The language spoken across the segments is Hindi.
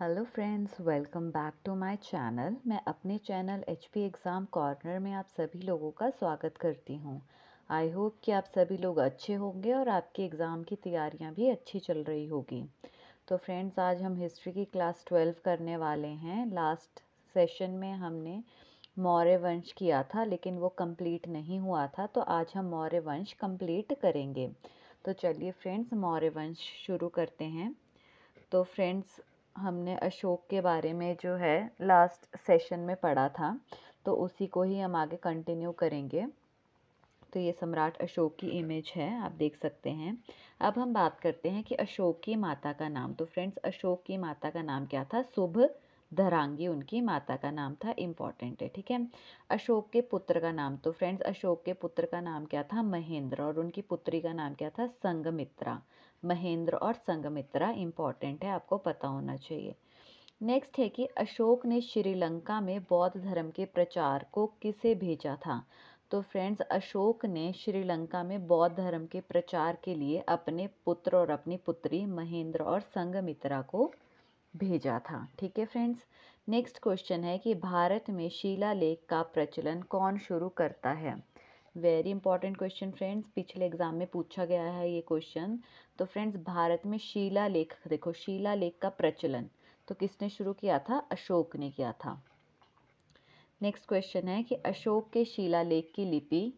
hello friends welcome back to my channel मैं अपने चैनल एच पी एग्ज़ाम कॉर्नर में आप सभी लोगों का स्वागत करती हूँ आई होप कि आप सभी लोग अच्छे होंगे और आपके एग्ज़ाम की तैयारियाँ भी अच्छी चल रही होगी तो फ्रेंड्स आज हम हिस्ट्री की क्लास ट्वेल्व करने वाले हैं लास्ट सेशन में हमने मौर्य वंश किया था लेकिन वो कम्प्लीट नहीं हुआ था तो आज हम मौर्य वंश कम्प्लीट करेंगे तो चलिए फ्रेंड्स मौर्य वंश शुरू करते हैं तो फ्रेंड्स हमने अशोक के बारे में जो है लास्ट सेशन में पढ़ा था तो उसी को ही हम आगे कंटिन्यू करेंगे तो ये सम्राट अशोक की इमेज है आप देख सकते हैं अब हम बात करते हैं कि अशोक की माता का नाम तो फ्रेंड्स अशोक की माता का नाम क्या था शुभ धरांगी उनकी माता का नाम था इम्पॉर्टेंट है ठीक है अशोक के पुत्र का नाम तो फ्रेंड्स अशोक के पुत्र का नाम क्या था महेंद्र और उनकी पुत्री का नाम क्या था संगमित्रा महेंद्र और संगमित्रा इम्पॉर्टेंट है आपको पता होना चाहिए नेक्स्ट है कि अशोक ने श्रीलंका में बौद्ध धर्म के प्रचार को किसे भेजा था तो फ्रेंड्स अशोक ने श्रीलंका में बौद्ध धर्म के प्रचार के लिए अपने पुत्र और अपनी पुत्री महेंद्र और संगमित्रा को भेजा था ठीक है फ्रेंड्स नेक्स्ट क्वेश्चन है कि भारत में शिला लेख का प्रचलन कौन शुरू करता है वेरी इंपॉर्टेंट क्वेश्चन फ्रेंड्स पिछले एग्जाम में पूछा गया है ये क्वेश्चन तो फ्रेंड्स भारत में शीला लेख देखो शीला लेख का प्रचलन तो किसने शुरू किया था अशोक ने किया था नेक्स्ट क्वेश्चन है कि अशोक के शीला लेख की लिपि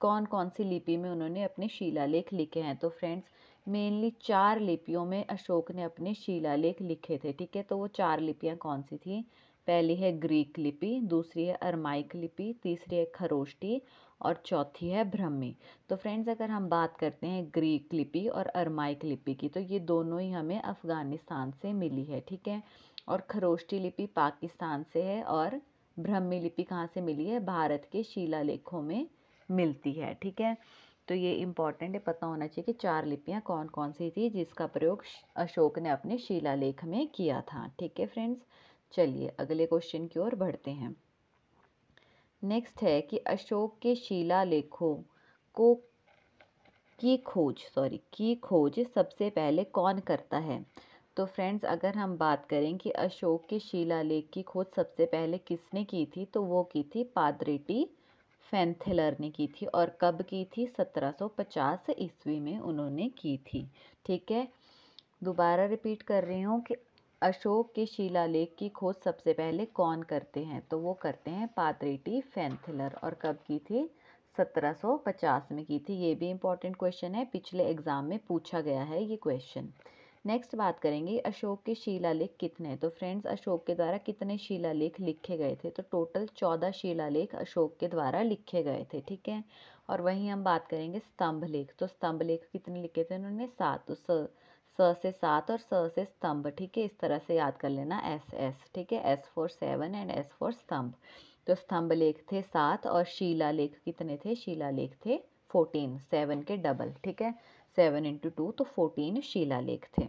कौन कौन सी लिपि में उन्होंने अपने शिलालेख लिखे हैं तो फ्रेंड्स मेनली चार लिपियों में अशोक ने अपने शिलालेख लिखे थे ठीक है तो वो चार लिपियाँ कौन सी थी पहली है ग्रीक लिपि दूसरी है अरमाइक लिपि तीसरी है खरोष्टी और चौथी है ब्रह्मी तो फ्रेंड्स अगर हम बात करते हैं ग्रीक लिपि और अरमाइक लिपि की तो ये दोनों ही हमें अफ़गानिस्तान से मिली है ठीक है और खरोष्टी लिपि पाकिस्तान से है और ब्रह्मी लिपि कहाँ से मिली है भारत के शिलालेखों में मिलती है ठीक है तो ये इम्पॉर्टेंट है पता होना चाहिए कि चार लिपियाँ कौन कौन सी थी जिसका प्रयोग अशोक ने अपने शिलालेख में किया था ठीक है फ्रेंड्स चलिए अगले क्वेश्चन की ओर बढ़ते हैं नेक्स्ट है कि अशोक के शिला लेखों को की खोज सॉरी की खोज सबसे पहले कौन करता है तो फ्रेंड्स अगर हम बात करें कि अशोक के शिलालेख की खोज सबसे पहले किसने की थी तो वो की थी पादरेटी फैंथेलर ने की थी और कब की थी 1750 ईस्वी में उन्होंने की थी ठीक है दोबारा रिपीट कर रही हूँ कि अशोक के शिलालेख की खोज सबसे पहले कौन करते हैं तो वो करते हैं पात्रेटी फैंथिलर और कब की थी 1750 में की थी ये भी इंपॉर्टेंट क्वेश्चन है पिछले एग्ज़ाम में पूछा गया है ये क्वेश्चन नेक्स्ट बात करेंगे अशोक के शिलालेख कितने हैं तो फ्रेंड्स अशोक के द्वारा कितने शिलालेख लिखे गए थे तो टोटल चौदह शिलालेख अशोक के द्वारा लिखे गए थे ठीक है और वहीं हम बात करेंगे स्तंभ लेख तो स्तंभ लेख कितने लिखे थे उन्होंने सात तो स से सात और स से स्तंभ ठीक है इस तरह से याद कर लेना एस एस ठीक है S four seven and S four स्तंभ तो स्तंभ लेख थे सात और शीला लेख कितने थे शीला लेख थे फोर्टीन सेवन के डबल ठीक है सेवन इंटू टू तो फोर्टीन शीला लेख थे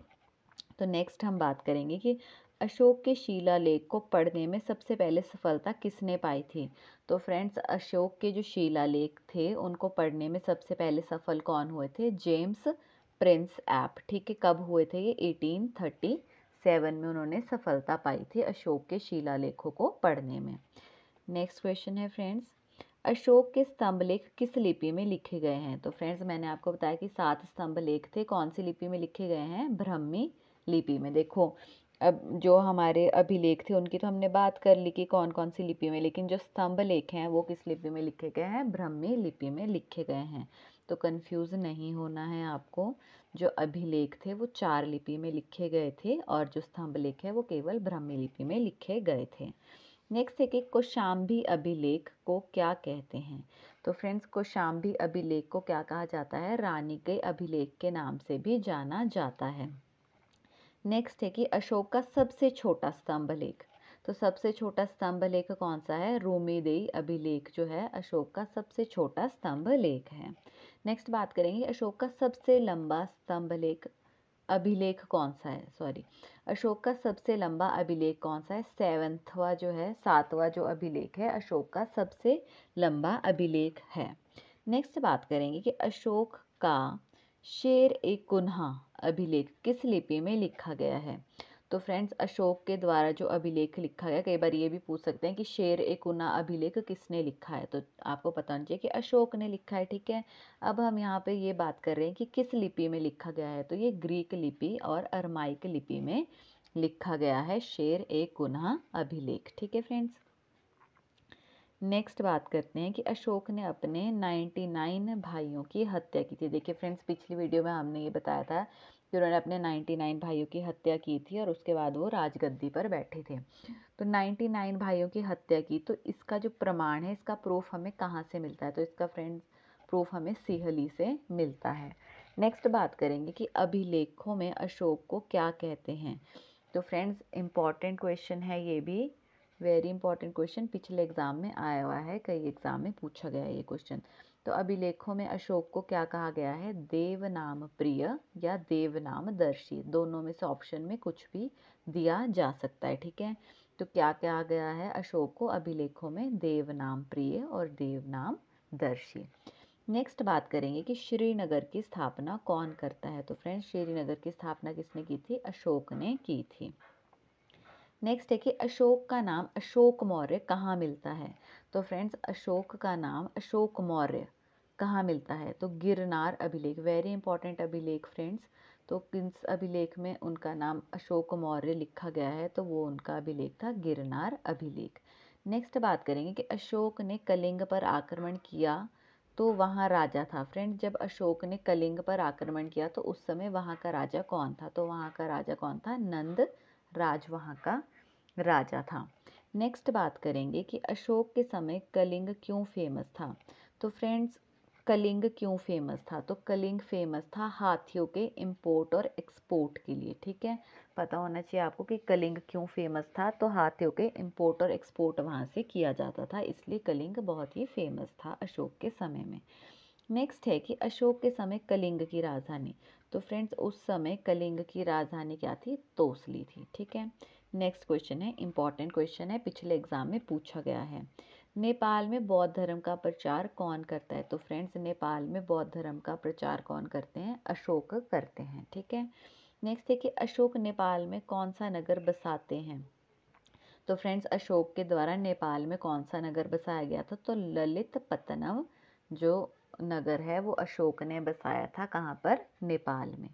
तो नेक्स्ट हम बात करेंगे कि अशोक के शीला लेख को पढ़ने में सबसे पहले सफलता किसने पाई थी तो फ्रेंड्स अशोक के जो शीला लेख थे उनको पढ़ने में सबसे पहले सफल कौन हुए थे जेम्स प्रिंस ऐप ठीक है कब हुए थे ये एटीन थर्टी सेवन में उन्होंने सफलता पाई थी अशोक के शिलालेखों को पढ़ने में नेक्स्ट क्वेश्चन है फ्रेंड्स अशोक के स्तंभ लेख किस लिपि में लिखे गए हैं तो फ्रेंड्स मैंने आपको बताया कि सात स्तंभ लेख थे कौन सी लिपि में लिखे गए हैं ब्रह्मी लिपि में देखो अब जो हमारे अभिलेख थे उनकी तो हमने बात कर ली कि कौन कौन सी लिपि में लेकिन जो स्तंभ लेख हैं वो किस लिपि में लिखे गए हैं ब्रह्मी लिपि में लिखे गए हैं तो कंफ्यूज नहीं होना है आपको जो अभिलेख थे वो चार लिपि में लिखे गए थे और जो स्तंभ लेख है वो केवल ब्राह्मी लिपि में लिखे गए थे नेक्स्ट है कि कोशाम्बी अभिलेख को क्या कहते हैं तो फ्रेंड्स कोशाम्बी अभिलेख को क्या कहा जाता है रानी के अभिलेख के नाम से भी जाना जाता है नेक्स्ट है कि अशोक का सबसे छोटा स्तंभ लेख तो सबसे छोटा स्तंभ लेख कौन सा है रोमेदेई अभिलेख जो है अशोक का सबसे छोटा स्तंभ लेख है नेक्स्ट बात करेंगे अशोक का सबसे लंबा स्तंभ लेख अभिलेख कौन सा है सॉरी अशोक का सबसे लंबा अभिलेख कौन सा है सेवन्थवा जो है सातवा जो अभिलेख है अशोक का सबसे लंबा अभिलेख है नेक्स्ट बात करेंगे कि अशोक का शेर ए कुन्हा अभिलेख किस लिपि में लिखा गया है तो फ्रेंड्स अशोक के द्वारा जो अभिलेख लिखा गया कई बार ये भी पूछ सकते हैं कि शेर ए कुना अभिलेख किसने लिखा है तो आपको पता होना चाहिए कि अशोक ने लिखा है ठीक है अब हम यहाँ पे ये बात कर रहे हैं कि किस लिपि में लिखा गया है तो ये ग्रीक लिपि और अरमाइक लिपि में लिखा गया है शेर ए कुना अभिलेख ठीक है फ्रेंड्स नेक्स्ट बात करते हैं कि अशोक ने अपने 99 भाइयों की हत्या की थी देखिए फ्रेंड्स पिछली वीडियो में हमने ये बताया था कि उन्होंने अपने 99 भाइयों की हत्या की थी और उसके बाद वो राजगद्दी पर बैठे थे तो 99 भाइयों की हत्या की तो इसका जो प्रमाण है इसका प्रूफ हमें कहाँ से मिलता है तो इसका फ्रेंड्स प्रूफ हमें सिहली से मिलता है नेक्स्ट बात करेंगे कि अभिलेखों में अशोक को क्या कहते हैं तो फ्रेंड्स इम्पॉर्टेंट क्वेश्चन है ये भी वेरी इंपॉर्टेंट क्वेश्चन पिछले एग्ज़ाम में आया हुआ है कई एग्ज़ाम में पूछा गया है ये क्वेश्चन तो अभिलेखों में अशोक को क्या कहा गया है देव नाम प्रिय या देव नाम दर्शी दोनों में से ऑप्शन में कुछ भी दिया जा सकता है ठीक है तो क्या कहा गया है अशोक को अभिलेखों में देव नाम प्रिय और देव नाम दर्शी नेक्स्ट बात करेंगे कि श्रीनगर की स्थापना कौन करता है तो फ्रेंड्स श्रीनगर की स्थापना किसने की थी अशोक ने की थी नेक्स्ट है कि अशोक का नाम अशोक मौर्य कहाँ मिलता है तो फ्रेंड्स अशोक का नाम अशोक मौर्य कहाँ मिलता है तो गिरनार अभिलेख वेरी इंपॉर्टेंट अभिलेख फ्रेंड्स तो किस अभिलेख में उनका नाम अशोक मौर्य लिखा गया है तो वो उनका अभिलेख था गिरनार अभिलेख नेक्स्ट बात करेंगे कि अशोक ने कलिंग पर आक्रमण किया तो वहाँ राजा था फ्रेंड जब अशोक ने कलिंग पर आक्रमण किया तो उस समय वहाँ का राजा कौन था तो वहाँ का राजा कौन था नंद राज वहाँ का राजा था नेक्स्ट बात करेंगे कि अशोक के समय कलिंग क्यों फेमस था तो फ्रेंड्स कलिंग क्यों फेमस था तो कलिंग फेमस था हाथियों के इंपोर्ट और एक्सपोर्ट के लिए ठीक है पता होना चाहिए आपको कि कलिंग क्यों फेमस था तो हाथियों के इंपोर्ट और एक्सपोर्ट वहाँ से किया जाता था इसलिए कलिंग बहुत ही फेमस था अशोक के समय में नेक्स्ट है कि अशोक के समय कलिंग की राजधानी तो फ्रेंड्स उस समय कलिंग की राजधानी क्या थी तोसली थी ठीक है नेक्स्ट क्वेश्चन है इंपॉर्टेंट क्वेश्चन है पिछले एग्जाम में पूछा गया है नेपाल में बौद्ध धर्म का प्रचार कौन करता है तो फ्रेंड्स नेपाल में बौद्ध धर्म का प्रचार कौन करते हैं अशोक करते हैं ठीक है नेक्स्ट है कि अशोक नेपाल में कौन सा नगर बसाते हैं तो फ्रेंड्स अशोक के द्वारा नेपाल में कौन सा नगर बसाया गया था तो ललित पतनम जो नगर है वो अशोक ने बसाया था कहाँ पर नेपाल में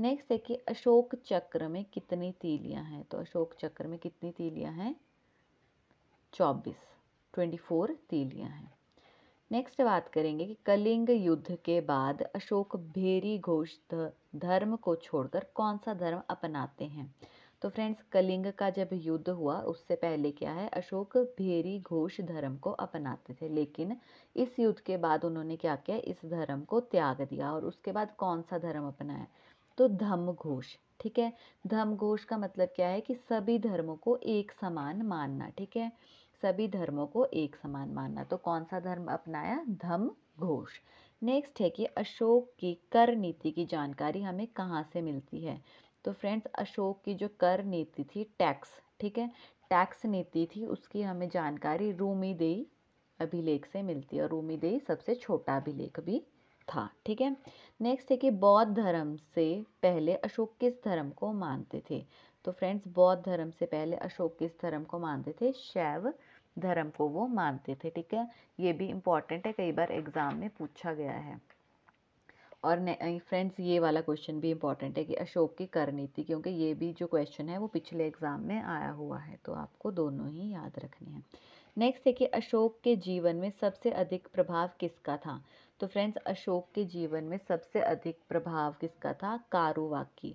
नेक्स्ट है कि अशोक चक्र में कितनी तीलियाँ हैं तो अशोक चक्र में कितनी तीलियाँ हैं चौबीस ट्वेंटी फोर तीलियाँ हैं नेक्स्ट बात करेंगे कि कलिंग युद्ध के बाद अशोक भेरी घोष धर्म को छोड़कर कौन सा धर्म अपनाते हैं तो फ्रेंड्स कलिंग का जब युद्ध हुआ उससे पहले क्या है अशोक भेरी घोष धर्म को अपनाते थे लेकिन इस युद्ध के बाद उन्होंने क्या किया इस धर्म को त्याग दिया और उसके बाद कौन सा धर्म अपनाया तो धम्म घोष ठीक है धम्म घोष का मतलब क्या है कि सभी धर्मों को एक समान मानना ठीक है सभी धर्मों को एक समान मानना तो कौन सा धर्म अपनाया धम्म घोष नेक्स्ट है कि अशोक की कर नीति की जानकारी हमें कहाँ से मिलती है तो फ्रेंड्स अशोक की जो कर नीति थी टैक्स ठीक है टैक्स नीति थी उसकी हमें जानकारी रूमी देई अभिलेख से मिलती है और रूमी देई सबसे छोटा अभिलेख भी था ठीक है नेक्स्ट है कि बौद्ध धर्म से पहले अशोक किस धर्म को मानते थे तो फ्रेंड्स बौद्ध धर्म से पहले अशोक किस धर्म को मानते थे शैव धर्म को वो मानते थे ठीक है ये भी इम्पॉर्टेंट है कई बार एग्ज़ाम में पूछा गया है और फ्रेंड्स ये वाला क्वेश्चन भी इम्पॉर्टेंट है कि अशोक की कर नीति क्योंकि ये भी जो क्वेश्चन है वो पिछले एग्ज़ाम में आया हुआ है तो आपको दोनों ही याद रखने हैं नेक्स्ट है कि अशोक के जीवन में सबसे अधिक प्रभाव किसका था तो फ्रेंड्स अशोक के जीवन में सबसे अधिक प्रभाव किसका था कारुवाकी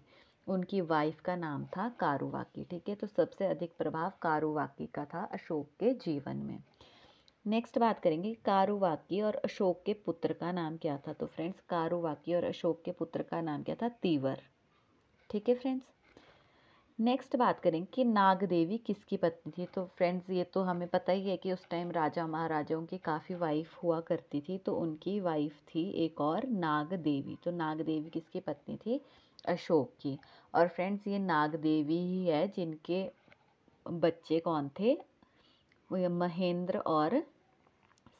उनकी वाइफ का नाम था कारुवाकी ठीक है तो सबसे अधिक प्रभाव कारुवाकी का था अशोक के जीवन में नेक्स्ट बात करेंगे कारुवाकी और अशोक के पुत्र का नाम क्या था तो फ्रेंड्स कारुवाकी और अशोक के पुत्र का नाम क्या था तीवर ठीक है फ्रेंड्स नेक्स्ट बात करें कि नागदेवी किसकी पत्नी थी तो फ्रेंड्स ये तो हमें पता ही है कि उस टाइम राजा महाराजाओं की काफ़ी वाइफ हुआ करती थी तो उनकी वाइफ थी एक और नागदेवी तो नागदेवी किसकी पत्नी थी अशोक की और फ्रेंड्स ये नागदेवी ही है जिनके बच्चे कौन थे महेंद्र और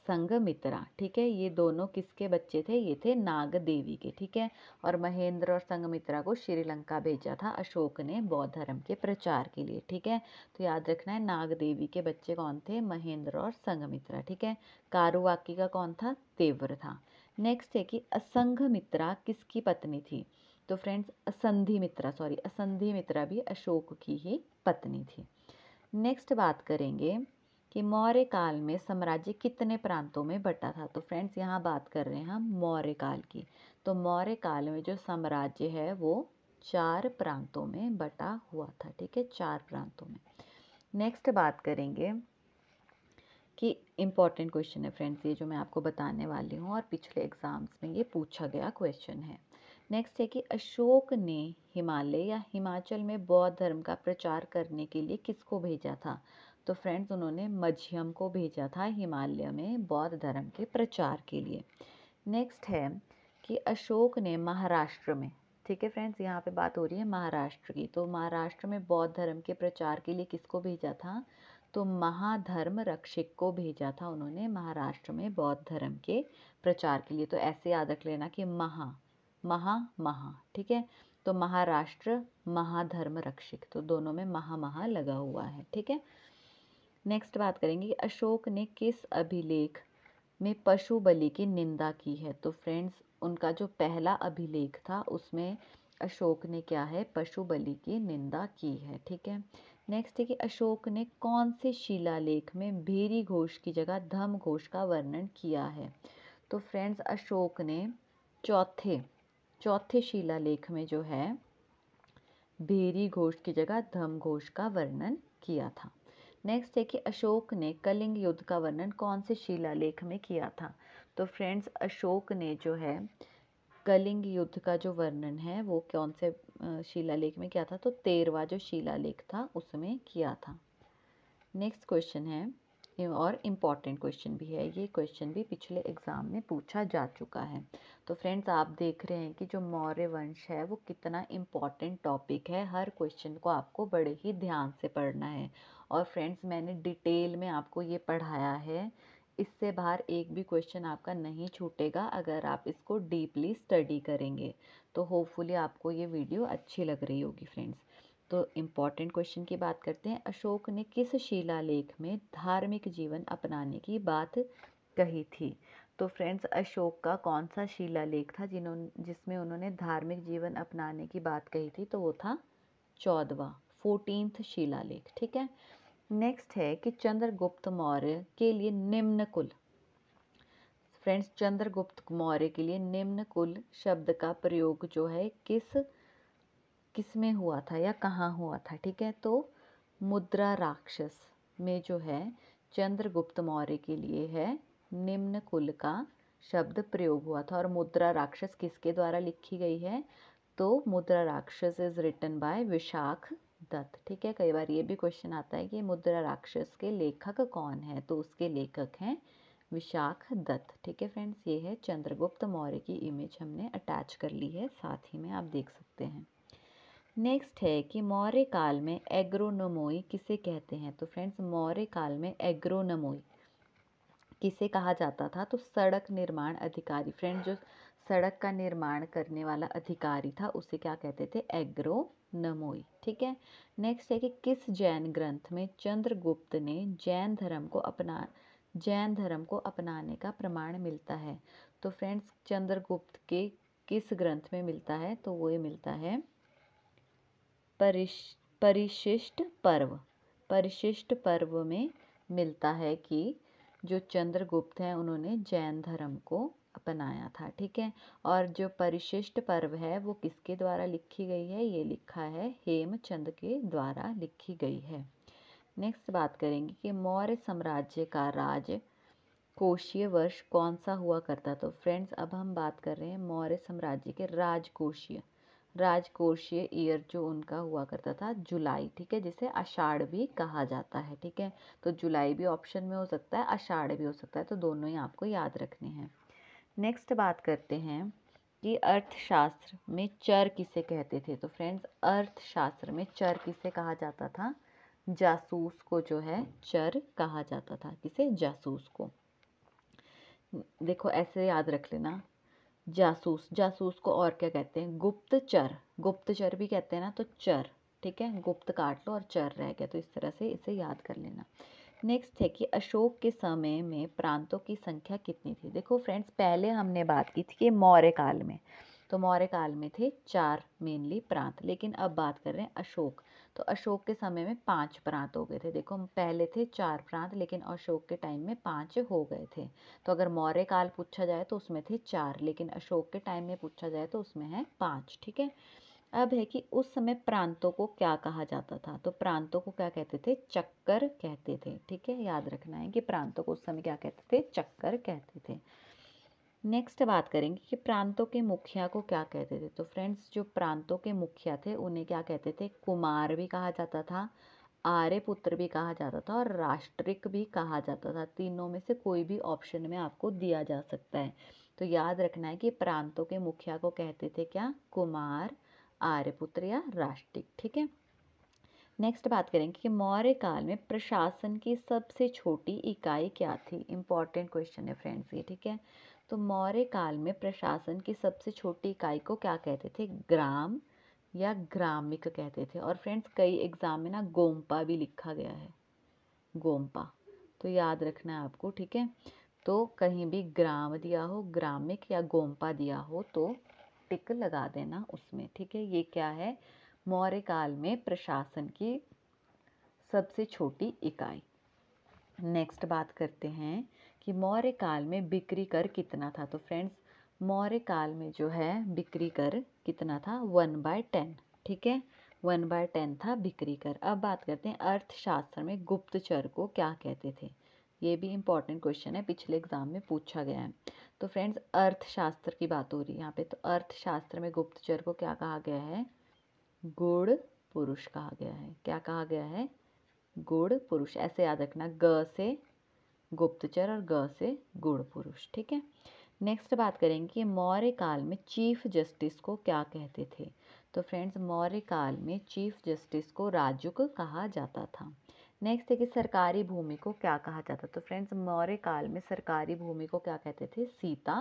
संगमित्रा ठीक है ये दोनों किसके बच्चे थे ये थे नाग देवी के ठीक है और महेंद्र और संगमित्रा को श्रीलंका भेजा था अशोक ने बौद्ध धर्म के प्रचार के लिए ठीक है तो याद रखना है नाग देवी के बच्चे कौन थे महेंद्र और संगमित्रा ठीक है कारुवाकी का कौन था तेवर था नेक्स्ट है कि असंघमित्रा किसकी पत्नी थी तो फ्रेंड्स असंधि मित्रा सॉरी असंधि मित्रा भी अशोक की ही पत्नी थी नेक्स्ट बात करेंगे कि मौर्य काल में साम्राज्य कितने प्रांतों में बटा था तो फ्रेंड्स यहाँ बात कर रहे हैं हम मौर्य काल की तो मौर्य काल में जो साम्राज्य है वो चार प्रांतों में बटा हुआ था ठीक है चार प्रांतों में नेक्स्ट बात करेंगे कि इम्पॉर्टेंट क्वेश्चन है फ्रेंड्स ये जो मैं आपको बताने वाली हूँ और पिछले एग्ज़ाम्स में ये पूछा गया क्वेश्चन है नेक्स्ट है कि अशोक ने हिमालय या हिमाचल में बौद्ध धर्म का प्रचार करने के लिए किसको भेजा था तो फ्रेंड्स उन्होंने मझियम को भेजा था हिमालय में बौद्ध धर्म के प्रचार के लिए नेक्स्ट है कि अशोक ने महाराष्ट्र में ठीक है फ्रेंड्स यहाँ पे बात हो रही है महाराष्ट्र की तो महाराष्ट्र में बौद्ध धर्म के प्रचार के लिए किसको भेजा था तो महाधर्म रक्षक को भेजा था उन्होंने महाराष्ट्र में बौद्ध धर्म के प्रचार के लिए तो ऐसे याद रख लेना कि महा महा महा ठीक है तो महाराष्ट्र महाधर्म रक्षक तो दोनों में महा महा लगा हुआ है ठीक है नेक्स्ट बात करेंगे कि अशोक ने किस अभिलेख में पशु बलि की निंदा की है तो फ्रेंड्स उनका जो पहला अभिलेख था उसमें अशोक ने क्या है पशु बलि की निंदा की है ठीक है नेक्स्ट है कि अशोक ने कौन से शिलालेख में भेरी घोष की जगह धम घोष का वर्णन किया है तो फ्रेंड्स अशोक ने चौथे चौथे शिलालेख में जो है भेरी घोष की जगह धम घोष का वर्णन किया था नेक्स्ट है कि अशोक ने कलिंग युद्ध का वर्णन कौन से शिलालेख में किया था तो फ्रेंड्स अशोक ने जो है कलिंग युद्ध का जो वर्णन है वो कौन से शिलालेख में किया था तो तेरवा जो शिलालेख था उसमें किया था नेक्स्ट क्वेश्चन है और इम्पॉर्टेंट क्वेश्चन भी है ये क्वेश्चन भी पिछले एग्ज़ाम में पूछा जा चुका है तो फ्रेंड्स आप देख रहे हैं कि जो मौर्य वंश है वो कितना इम्पॉर्टेंट टॉपिक है हर क्वेश्चन को आपको बड़े ही ध्यान से पढ़ना है और फ्रेंड्स मैंने डिटेल में आपको ये पढ़ाया है इससे बाहर एक भी क्वेश्चन आपका नहीं छूटेगा अगर आप इसको डीपली स्टडी करेंगे तो होपफुली आपको ये वीडियो अच्छी लग रही होगी फ्रेंड्स तो इम्पॉर्टेंट क्वेश्चन की बात करते हैं अशोक ने किस शिलालेख में धार्मिक जीवन अपनाने की बात कही थी तो फ्रेंड्स अशोक का कौन सा शिलालेख था जिन्होंने जिसमें उन्होंने धार्मिक जीवन अपनाने की बात कही थी तो वो था चौदवा फोर्टीनथ शिलालेख ठीक है नेक्स्ट है कि चंद्रगुप्त मौर्य के लिए निम्न कुल फ्रेंड्स चंद्रगुप्त मौर्य के लिए निम्न कुल शब्द का प्रयोग जो है किस किस में हुआ था या कहाँ हुआ था ठीक है तो मुद्रा राक्षस में जो है चंद्रगुप्त मौर्य के लिए है निम्न कुल का शब्द प्रयोग हुआ था और मुद्रा राक्षस किसके द्वारा लिखी गई है तो Mudrarakshasa is written by Vishakhadatta ठीक है कई बार ये भी क्वेश्चन आता है कि मुद्रा राक्षस के लेखक कौन है तो उसके लेखक हैं विशाख दत्त ठीक है फ्रेंड्स ये है चंद्रगुप्त मौर्य की इमेज हमने अटैच कर ली है साथ ही में आप देख सकते हैं नेक्स्ट है कि मौर्य काल में एग्रोनमोई किसे कहते हैं तो फ्रेंड्स मौर्य काल में एग्रोनमोई किसे कहा जाता था तो सड़क निर्माण अधिकारी फ्रेंड्स जो सड़क का निर्माण करने वाला अधिकारी था उसे क्या कहते थे एग्रो नमोई ठीक है नेक्स्ट है कि किस जैन ग्रंथ में चंद्रगुप्त ने जैन धर्म को अपना जैन धर्म को अपनाने का प्रमाण मिलता है तो फ्रेंड्स चंद्रगुप्त के किस ग्रंथ में मिलता है तो वो ये मिलता है परिश परिशिष्ट पर्व परिशिष्ट पर्व में मिलता है कि जो चंद्रगुप्त हैं उन्होंने जैन धर्म को अपनाया था ठीक है और जो परिशिष्ट पर्व है वो किसके द्वारा लिखी गई है ये लिखा है हेमचंद के द्वारा लिखी गई है नेक्स्ट बात करेंगे कि मौर्य साम्राज्य का राज कोशीय वर्ष कौन सा हुआ करता तो फ्रेंड्स अब हम बात कर रहे हैं मौर्य साम्राज्य के राजकोषीय राजकोषीय ईयर जो उनका हुआ करता था जुलाई ठीक है जिसे अषाढ़ भी कहा जाता है ठीक है तो जुलाई भी ऑप्शन में हो सकता है अषाढ़ भी हो सकता है तो दोनों ही आपको याद रखने हैं नेक्स्ट बात करते हैं कि अर्थशास्त्र में चर किसे कहते थे तो फ्रेंड्स अर्थशास्त्र में चर किसे कहा जाता था जासूस को जो है चर कहा जाता था किसे जासूस को देखो ऐसे याद रख लेना जासूस जासूस को और क्या कहते हैं गुप्तचर गुप्तचर भी कहते हैं ना तो चर ठीक है गुप्त काट लो और चर रह गया तो इस तरह से इसे याद कर लेना नेक्स्ट है कि अशोक के समय में प्रांतों की संख्या कितनी थी देखो फ्रेंड्स पहले हमने बात की थी कि मौर्य काल में तो मौर्य काल में थे चार मेनली प्रांत लेकिन अब बात कर रहे हैं अशोक तो अशोक के समय में पांच प्रांत हो गए थे देखो पहले थे चार प्रांत लेकिन अशोक के टाइम में पांच हो गए थे तो अगर मौर्य काल पूछा जाए तो उसमें थे चार लेकिन अशोक के टाइम में पूछा जाए तो उसमें है पाँच ठीक है अब है कि उस समय प्रांतों को क्या कहा जाता था तो प्रांतों को क्या कहते थे चक्कर कहते थे ठीक है याद रखना है कि प्रांतों को उस समय क्या कहते थे चक्कर कहते थे नेक्स्ट बात करेंगे कि प्रांतों के मुखिया को क्या कहते थे तो फ्रेंड्स जो प्रांतों के मुखिया थे उन्हें क्या कहते थे कुमार भी कहा जाता था आर्य पुत्र भी कहा जाता था और राष्ट्रिक भी कहा जाता था तीनों में से कोई भी ऑप्शन में आपको दिया जा सकता है तो याद रखना है कि प्रांतों के मुखिया को कहते थे क्या कुमार आर्यपुत्र या राष्ट्रिक ठीक है नेक्स्ट बात करेंगे कि मौर्य काल में प्रशासन की सबसे छोटी इकाई क्या थी इंपॉर्टेंट क्वेश्चन है फ्रेंड्स ये ठीक है तो मौर्य काल में प्रशासन की सबसे छोटी इकाई को क्या कहते थे ग्राम या ग्रामिक कहते थे और फ्रेंड्स कई एग्ज़ाम में ना गोम्पा भी लिखा गया है गोम्पा तो याद रखना है आपको ठीक है तो कहीं भी ग्राम दिया हो ग्रामिक या गोम्पा दिया हो तो टिक लगा देना उसमें ठीक है ये क्या है मौर्य काल में प्रशासन की सबसे छोटी इकाई नेक्स्ट बात करते हैं कि मौर्य काल में बिक्री कर कितना था तो फ्रेंड्स मौर्य काल में जो है बिक्री कर कितना था वन बाय टेन ठीक है वन बाय टेन था बिक्री कर अब बात करते हैं अर्थशास्त्र में गुप्तचर को क्या कहते थे ये भी इम्पॉर्टेंट क्वेश्चन है पिछले एग्जाम में पूछा गया है तो फ्रेंड्स अर्थशास्त्र की बात हो रही है यहाँ पे तो अर्थशास्त्र में गुप्तचर को क्या कहा गया है गुड़ पुरुष कहा गया है क्या कहा गया है गुड़ पुरुष ऐसे याद रखना ग से गुप्तचर और ग से गुड़ पुरुष ठीक है नेक्स्ट बात करेंगे कि मौर्य काल में चीफ जस्टिस को क्या कहते थे तो फ्रेंड्स मौर्य काल में चीफ जस्टिस को राजुक कहा जाता था नेक्स्ट है कि सरकारी भूमि को क्या कहा जाता तो फ्रेंड्स मौर्य काल में सरकारी भूमि को क्या कहते थे सीता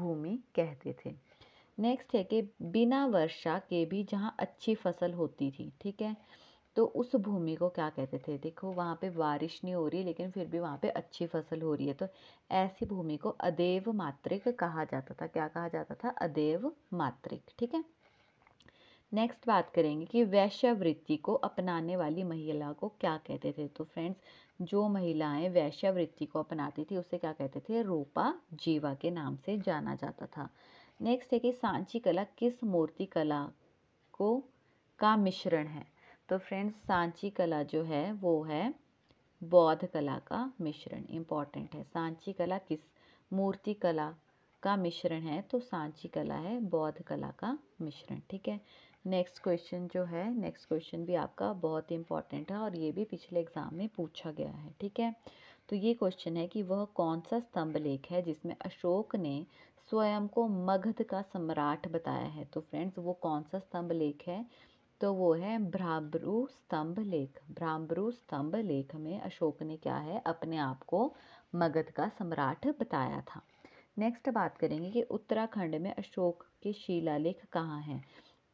भूमि कहते थे नेक्स्ट है कि बिना वर्षा के भी जहाँ अच्छी फसल होती थी ठीक है तो उस भूमि को क्या कहते थे देखो वहाँ पे बारिश नहीं हो रही लेकिन फिर भी वहाँ पे अच्छी फसल हो रही है तो ऐसी भूमि को अदेव मात्रिक कहा जाता था क्या कहा जाता था अदेव मात्रिक ठीक है नेक्स्ट बात करेंगे कि वैश्यवृत्ति को अपनाने वाली महिला को क्या कहते थे तो फ्रेंड्स जो महिलाएं वैश्यवृत्ति को अपनाती थी उसे क्या कहते थे रूपा जीवा के नाम से जाना जाता था नेक्स्ट है कि सांची कला किस मूर्ति कला को का मिश्रण है तो फ्रेंड्स सांची कला जो है वो है बौद्ध कला का मिश्रण इम्पॉर्टेंट है सांची कला किस मूर्ति कला का मिश्रण है तो सांची कला है बौद्ध कला का मिश्रण ठीक है नेक्स्ट क्वेश्चन जो है नेक्स्ट क्वेश्चन भी आपका बहुत ही इंपॉर्टेंट है और ये भी पिछले एग्ज़ाम में पूछा गया है ठीक है तो ये क्वेश्चन है कि वह कौन सा स्तंभ लेख है जिसमें अशोक ने स्वयं को मगध का सम्राट बताया है तो फ्रेंड्स वो कौन सा स्तंभ लेख है तो वो है भ्राम्ब्रू स्तंभ लेख भ्राम्ब्रू स्तंभ लेख में अशोक ने क्या है अपने आप को मगध का सम्राट बताया था नेक्स्ट बात करेंगे कि उत्तराखंड में अशोक के शिलालेख कहाँ हैं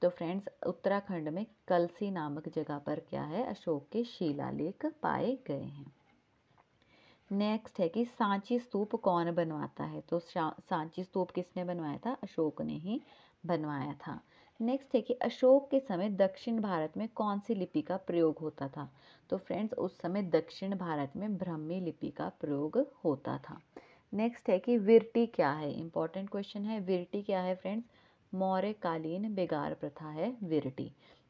तो फ्रेंड्स उत्तराखंड में कलसी नामक जगह पर क्या है अशोक के शिलालेख पाए गए हैं नेक्स्ट है कि सांची स्तूप कौन बनवाता है तो सांची स्तूप किसने बनवाया था अशोक ने ही बनवाया था नेक्स्ट है कि अशोक के समय दक्षिण भारत में कौन सी लिपि का प्रयोग होता था तो फ्रेंड्स उस समय दक्षिण भारत में ब्रह्मी लिपि का प्रयोग होता था नेक्स्ट है कि विरटी क्या है इंपॉर्टेंट क्वेश्चन है विरटी क्या है फ्रेंड्स मौर्यकालीन बेगार प्रथा है विरटी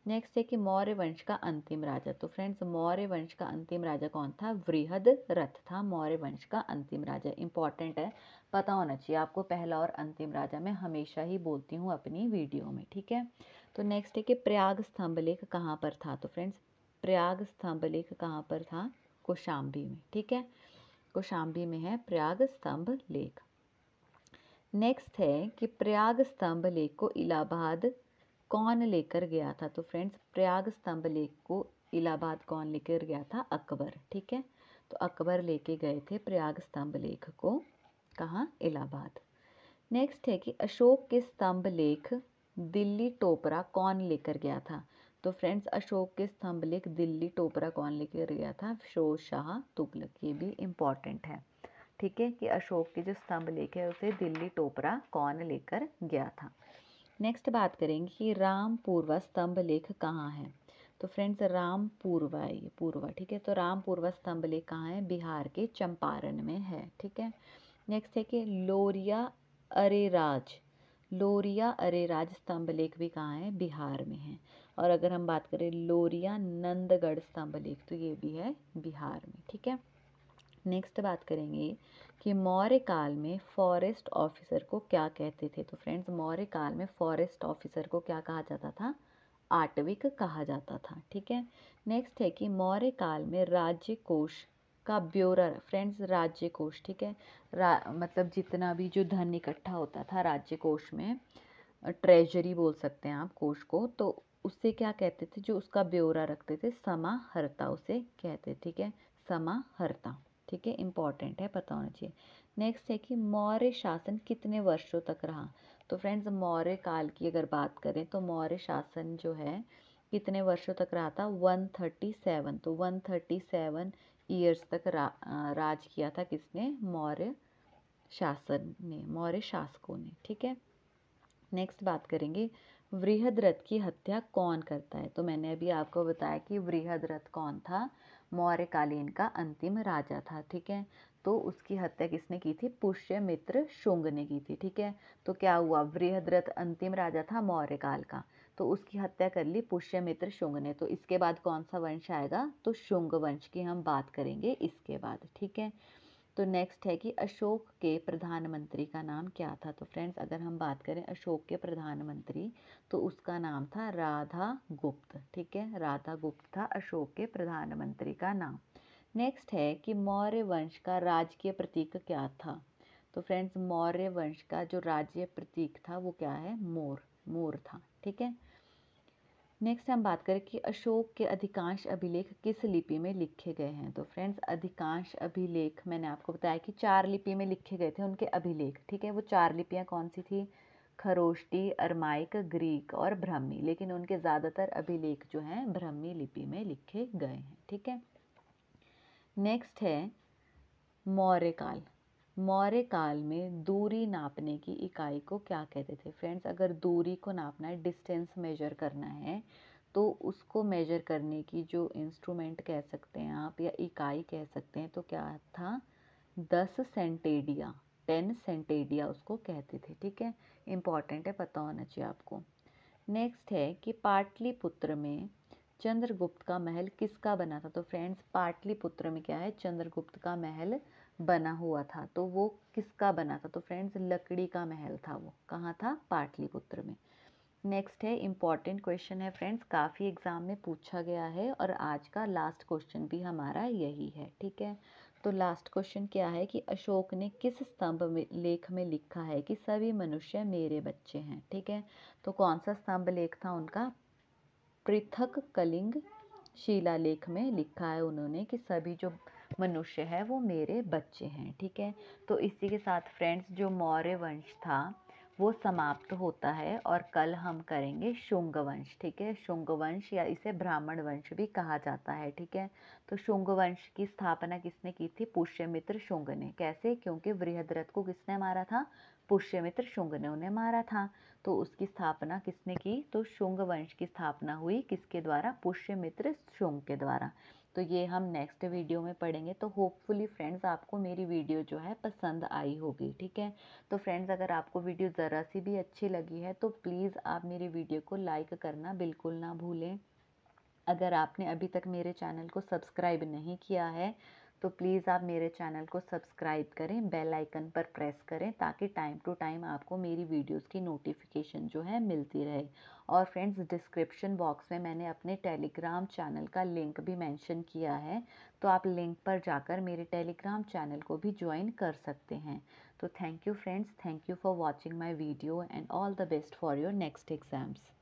नेक्स्ट है कि मौर्य वंश का अंतिम राजा तो फ्रेंड्स मौर्य वंश का अंतिम राजा कौन था वृहद रथ था मौर्य वंश का अंतिम राजा इंपॉर्टेंट है पता होना चाहिए आपको पहला और अंतिम राजा मैं हमेशा ही बोलती हूँ अपनी वीडियो में ठीक है तो नेक्स्ट है कि प्रयाग स्तंभ लेख कहाँ पर था तो फ्रेंड्स प्रयाग स्तंभ लेख कहाँ पर था कोशाम्बी में ठीक है कोशाम्बी में है प्रयाग स्तंभ लेख नेक्स्ट है कि प्रयाग स्तंभ लेक को इलाहाबाद कौन लेकर गया था तो फ्रेंड्स प्रयाग स्तंभ लेक को इलाहाबाद कौन लेकर गया था अकबर ठीक है तो अकबर लेके गए थे प्रयाग स्तंभ लेख को कहाँ इलाहाबाद नेक्स्ट है कि अशोक के स्तंभ लेख दिल्ली टोपरा कौन लेकर गया था तो फ्रेंड्स अशोक के स्तंभ लेख दिल्ली टोपरा कौन लेकर गया था शो शाह तुगलक ये भी इम्पॉर्टेंट है ठीक है कि अशोक के जो स्तंभ लेख है उसे दिल्ली टोपरा कौन लेकर गया था नेक्स्ट बात करेंगे कि राम पूर्वा स्तंभ लेख कहाँ है तो फ्रेंड्स राम पूर्वा ये पूर्वा ठीक है तो राम पूर्वा स्तंभ लेख कहाँ है बिहार के चंपारण में है ठीक है नेक्स्ट है कि लोरिया अरेराज लोरिया अरेराज स्तंभ लेख भी कहाँ है बिहार में है और अगर हम बात करें लोरिया नंदगढ़ स्तंभ लेख तो ये भी है बिहार में ठीक है नेक्स्ट बात करेंगे कि मौर्य काल में फॉरेस्ट ऑफिसर को क्या कहते थे तो फ्रेंड्स मौर्य काल में फॉरेस्ट ऑफिसर को क्या कहा जाता था आटविक कहा जाता था ठीक है नेक्स्ट है कि मौर्य काल में राज्य कोष का ब्यौरा फ्रेंड्स राज्य कोष ठीक है मतलब जितना भी जो धन इकट्ठा होता था राज्य कोष में ट्रेजरी बोल सकते हैं आप कोष को तो उससे क्या कहते थे जो उसका ब्यौरा रखते थे समाहर्ता उसे कहते ठीक है समाहर्ता ठीक है इंपॉर्टेंट है पता होना चाहिए नेक्स्ट है कि मौर्य शासन कितने वर्षों तक रहा तो फ्रेंड्स मौर्य काल की अगर बात करें तो मौर्य शासन जो है कितने वर्षों तक रहा था 137 तो 137 ईयर्स तक रा, राज किया था किसने मौर्य शासन ने मौर्य शासकों ने ठीक है नेक्स्ट बात करेंगे वृहद रथ की हत्या कौन करता है तो मैंने अभी आपको बताया कि वृहद रथ कौन था मौर्यकालीन का अंतिम राजा था ठीक है तो उसकी हत्या किसने की थी पुष्य मित्र शुंग ने की थी ठीक है तो क्या हुआ वृहद्रथ अंतिम राजा था मौर्य काल का तो उसकी हत्या कर ली पुष्य मित्र शुंग ने तो इसके बाद कौन सा वंश आएगा तो शुंग वंश की हम बात करेंगे इसके बाद ठीक है तो नेक्स्ट है कि अशोक के प्रधानमंत्री का नाम क्या था तो फ्रेंड्स अगर हम बात करें अशोक के प्रधानमंत्री तो उसका नाम था राधा गुप्त ठीक है राधा गुप्त था अशोक के प्रधानमंत्री का नाम नेक्स्ट है कि मौर्य वंश का राजकीय प्रतीक क्या था तो फ्रेंड्स मौर्य वंश का जो राज्य प्रतीक था वो क्या है मोर मोर था ठीक है नेक्स्ट हम बात करें कि अशोक के अधिकांश अभिलेख किस लिपि में लिखे गए हैं तो फ्रेंड्स अधिकांश अभिलेख मैंने आपको बताया कि चार लिपि में लिखे गए थे उनके अभिलेख ठीक है वो चार लिपियाँ कौन सी थी खरोष्टी अरमाइक ग्रीक और ब्रह्मी लेकिन उनके ज़्यादातर अभिलेख जो हैं ब्रह्मी लिपि में लिखे गए हैं ठीक है नेक्स्ट है मौर्य काल मौर्य काल में दूरी नापने की इकाई को क्या कहते थे फ्रेंड्स अगर दूरी को नापना है डिस्टेंस मेजर करना है तो उसको मेजर करने की जो इंस्ट्रूमेंट कह सकते हैं आप या इकाई कह सकते हैं तो क्या था दस सेंटेडिया टेन सेंटेडिया उसको कहते थे ठीक है इम्पॉर्टेंट है पता होना चाहिए आपको नेक्स्ट है कि पाटलिपुत्र में चंद्रगुप्त का महल किसका बना था तो फ्रेंड्स पाटलिपुत्र में क्या है चंद्रगुप्त का महल बना हुआ था तो वो किसका बना था तो फ्रेंड्स लकड़ी का महल था वो कहाँ था पाटलिपुत्र में नेक्स्ट है इम्पॉर्टेंट क्वेश्चन है फ्रेंड्स काफ़ी एग्ज़ाम में पूछा गया है और आज का लास्ट क्वेश्चन भी हमारा यही है ठीक है तो लास्ट क्वेश्चन क्या है कि अशोक ने किस स्तंभ में लेख में लिखा है कि सभी मनुष्य मेरे बच्चे हैं ठीक है तो कौन सा स्तंभ लेख था उनका पृथक कलिंग शिला लेख में लिखा है उन्होंने कि सभी जो मनुष्य है वो मेरे बच्चे हैं ठीक है तो इसी के साथ फ्रेंड्स जो मौर्य वंश था वो समाप्त होता है और कल हम करेंगे शुंग वंश ठीक है शुंग वंश या इसे ब्राह्मण वंश भी कहा जाता है ठीक है तो शुंग वंश की स्थापना किसने की थी पुष्यमित्र शुंग ने कैसे क्योंकि वृहद्रथ को किसने मारा था पुष्यमित्र शुंग ने उन्हें मारा था तो उसकी स्थापना किसने की तो शुंग वंश की स्थापना हुई किसके द्वारा पुष्यमित्र शुंग के द्वारा तो ये हम नेक्स्ट वीडियो में पढ़ेंगे तो होपफुली फ्रेंड्स आपको मेरी वीडियो जो है पसंद आई होगी ठीक है तो फ्रेंड्स अगर आपको वीडियो ज़रा सी भी अच्छी लगी है तो प्लीज़ आप मेरी वीडियो को लाइक करना बिल्कुल ना भूलें अगर आपने अभी तक मेरे चैनल को सब्सक्राइब नहीं किया है तो प्लीज़ आप मेरे चैनल को सब्सक्राइब करें बेल आइकन पर प्रेस करें ताकि टाइम टू टाइम आपको मेरी वीडियोस की नोटिफिकेशन जो है मिलती रहे और फ्रेंड्स डिस्क्रिप्शन बॉक्स में मैंने अपने टेलीग्राम चैनल का लिंक भी मेंशन किया है तो आप लिंक पर जाकर मेरे टेलीग्राम चैनल को भी ज्वाइन कर सकते हैं तो thank you friends thank you for watching my video and all the best for your next exams